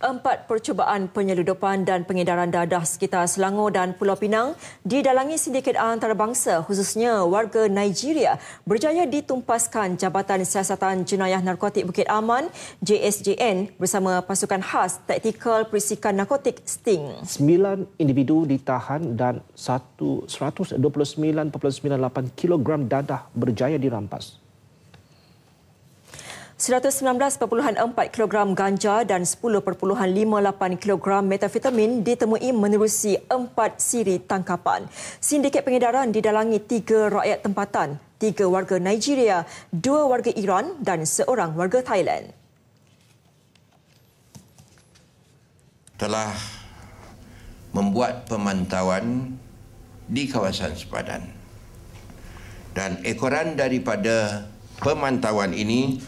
empat percubaan penyeludupan dan pengedaran dadah sekitar Selangor dan Pulau Pinang didalangi sindiket antarabangsa khususnya warga Nigeria berjaya ditumpaskan Jabatan Siasatan Jenayah Narkotik Bukit Aman JSJN bersama pasukan khas Taktikal Perisikan Narkotik Sting. Sembilan individu ditahan dan 129.98 kilogram dadah berjaya dirampas. 119.4 kg ganja dan 10.58 kg metafetamin ditemui menerusi empat siri tangkapan. Sindiket pengedaran didalangi tiga rakyat tempatan, tiga warga Nigeria, dua warga Iran dan seorang warga Thailand. Telah membuat pemantauan di kawasan sepadan. Dan ekoran daripada pemantauan ini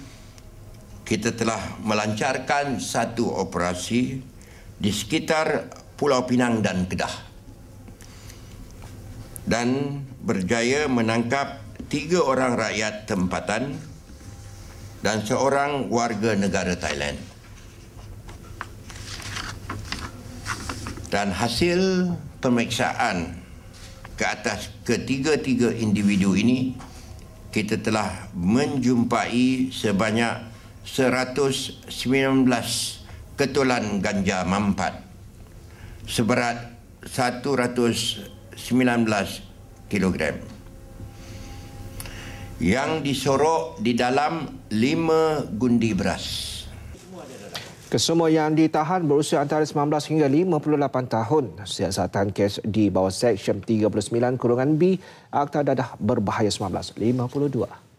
kita telah melancarkan satu operasi di sekitar Pulau Pinang dan Kedah dan berjaya menangkap tiga orang rakyat tempatan dan seorang warga negara Thailand. Dan hasil pemeriksaan ke atas ketiga-tiga individu ini kita telah menjumpai sebanyak 119 ketulan ganja mampat seberat 119 kilogram yang disorok di dalam 5 gundi beras. Kesemua yang ditahan berusia antara 19 hingga 58 tahun. Siasatan kes di bawah Seksyen 39 Kurungan B Akta Dadah Berbahaya 1952.